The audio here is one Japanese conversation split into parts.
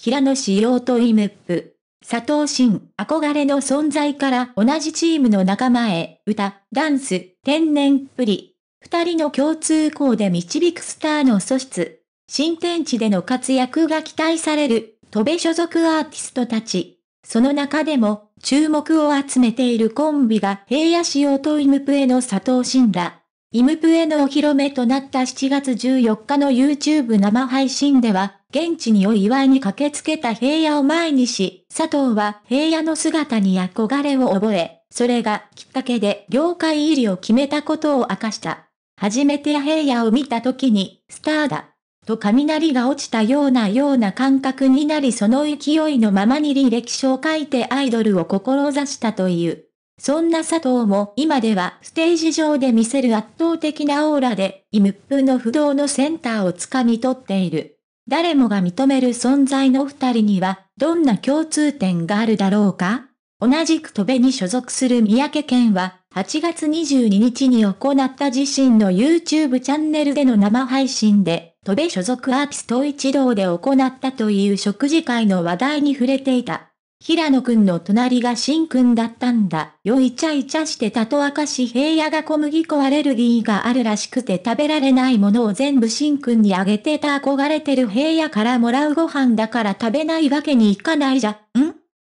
平野志陽とイムップ。佐藤真、憧れの存在から同じチームの仲間へ、歌、ダンス、天然っぷり。二人の共通項で導くスターの素質。新天地での活躍が期待される、戸部所属アーティストたち。その中でも、注目を集めているコンビが平野仕様とイムプへの佐藤真ら。イムプへのお披露目となった7月14日の YouTube 生配信では、現地にお祝いに駆けつけた平野を前にし、佐藤は平野の姿に憧れを覚え、それがきっかけで業界入りを決めたことを明かした。初めて平野を見た時に、スターだ。と雷が落ちたようなような感覚になりその勢いのままに履歴書を書いてアイドルを志したという。そんな佐藤も今ではステージ上で見せる圧倒的なオーラで、イムップの不動のセンターをつかみ取っている。誰もが認める存在の二人には、どんな共通点があるだろうか同じく戸部に所属する三宅健は、8月22日に行った自身の YouTube チャンネルでの生配信で、戸部所属アーティスト一同で行ったという食事会の話題に触れていた。平野くんの隣がシンくんだったんだ。よいちゃいちゃしてたと明かし平野が小麦粉アレルギーがあるらしくて食べられないものを全部シンくんにあげてた憧れてる平野からもらうご飯だから食べないわけにいかないじゃ、ん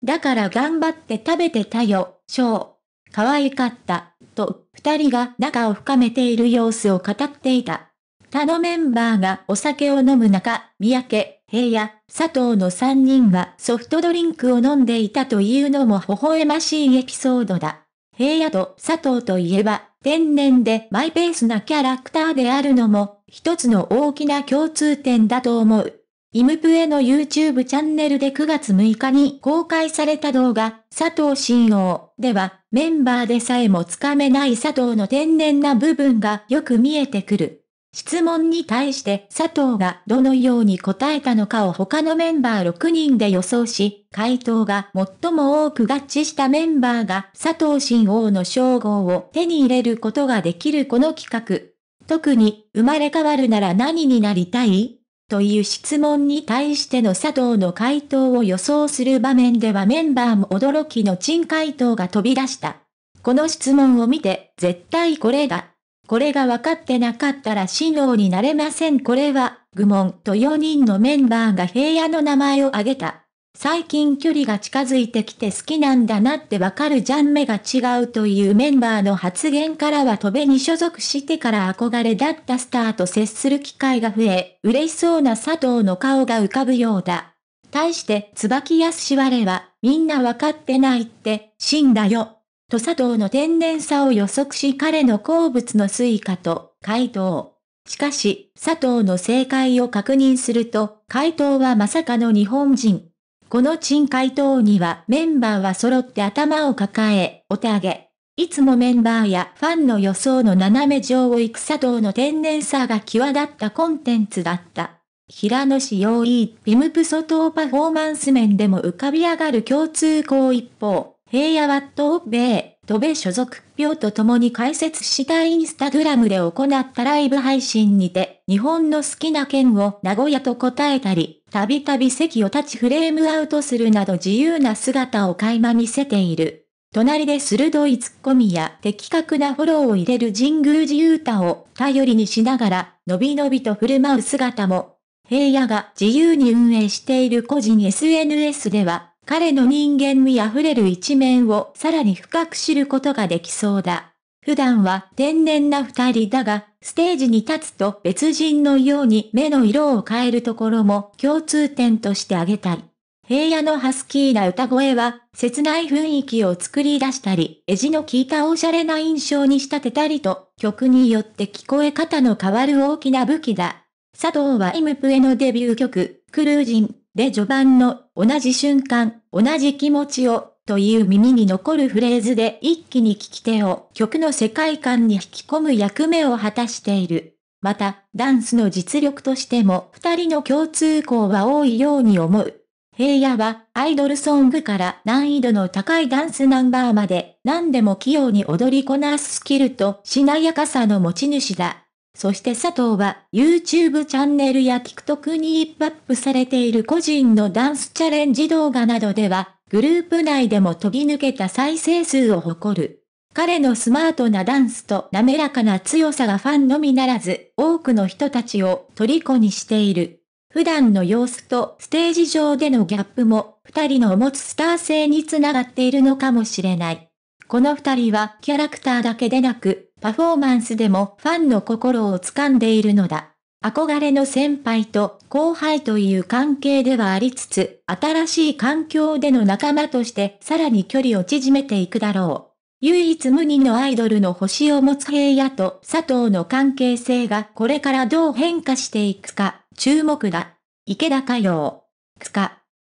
だから頑張って食べてたよ、ショー。可愛かった、と、二人が仲を深めている様子を語っていた。他のメンバーがお酒を飲む中、三宅、平野、佐藤の3人はソフトドリンクを飲んでいたというのも微笑ましいエピソードだ。平野と佐藤といえば、天然でマイペースなキャラクターであるのも、一つの大きな共通点だと思う。イムプエの YouTube チャンネルで9月6日に公開された動画、佐藤信王では、メンバーでさえもつかめない佐藤の天然な部分がよく見えてくる。質問に対して佐藤がどのように答えたのかを他のメンバー6人で予想し、回答が最も多く合致したメンバーが佐藤新王の称号を手に入れることができるこの企画。特に、生まれ変わるなら何になりたいという質問に対しての佐藤の回答を予想する場面ではメンバーも驚きの珍回答が飛び出した。この質問を見て、絶対これだ。これが分かってなかったら死うになれません。これは、愚問と4人のメンバーが平野の名前を挙げた。最近距離が近づいてきて好きなんだなってわかるジャンメが違うというメンバーの発言からは戸部に所属してから憧れだったスターと接する機会が増え、嬉しそうな佐藤の顔が浮かぶようだ。対して椿康我は、みんなわかってないって、死んだよ。と佐藤の天然さを予測し彼の好物のスイカと、回答。しかし、佐藤の正解を確認すると、回答はまさかの日本人。この珍回答にはメンバーは揃って頭を抱え、お手上げ。いつもメンバーやファンの予想の斜め上を行く佐藤の天然さが際立ったコンテンツだった。平野氏用意、ピビムプソ等パフォーマンス面でも浮かび上がる共通項一方。平野は東米、戸米所属票と共に解説したインスタグラムで行ったライブ配信にて、日本の好きな県を名古屋と答えたり、たびたび席を立ちフレームアウトするなど自由な姿を垣間見せている。隣で鋭いツッコミや的確なフォローを入れる神宮寺勇太を頼りにしながら、のびのびと振る舞う姿も、平野が自由に運営している個人 SNS では、彼の人間味あふれる一面をさらに深く知ることができそうだ。普段は天然な二人だが、ステージに立つと別人のように目の色を変えるところも共通点としてあげたい。平野のハスキーな歌声は、切ない雰囲気を作り出したり、エジの効いたオシャレな印象に仕立てたりと、曲によって聞こえ方の変わる大きな武器だ。佐藤はイムプエのデビュー曲、クルージンで序盤の同じ瞬間、同じ気持ちをという耳に残るフレーズで一気に聴き手を曲の世界観に引き込む役目を果たしている。また、ダンスの実力としても二人の共通項は多いように思う。平野はアイドルソングから難易度の高いダンスナンバーまで何でも器用に踊りこなすスキルとしなやかさの持ち主だ。そして佐藤は YouTube チャンネルや TikTok に一ッアップされている個人のダンスチャレンジ動画などでは、グループ内でも飛び抜けた再生数を誇る。彼のスマートなダンスと滑らかな強さがファンのみならず、多くの人たちを虜にしている。普段の様子とステージ上でのギャップも、二人の持つスター性につながっているのかもしれない。この二人はキャラクターだけでなく、パフォーマンスでもファンの心を掴んでいるのだ。憧れの先輩と後輩という関係ではありつつ、新しい環境での仲間としてさらに距離を縮めていくだろう。唯一無二のアイドルの星を持つ平野と佐藤の関係性がこれからどう変化していくか、注目だ。池田佳代。くか。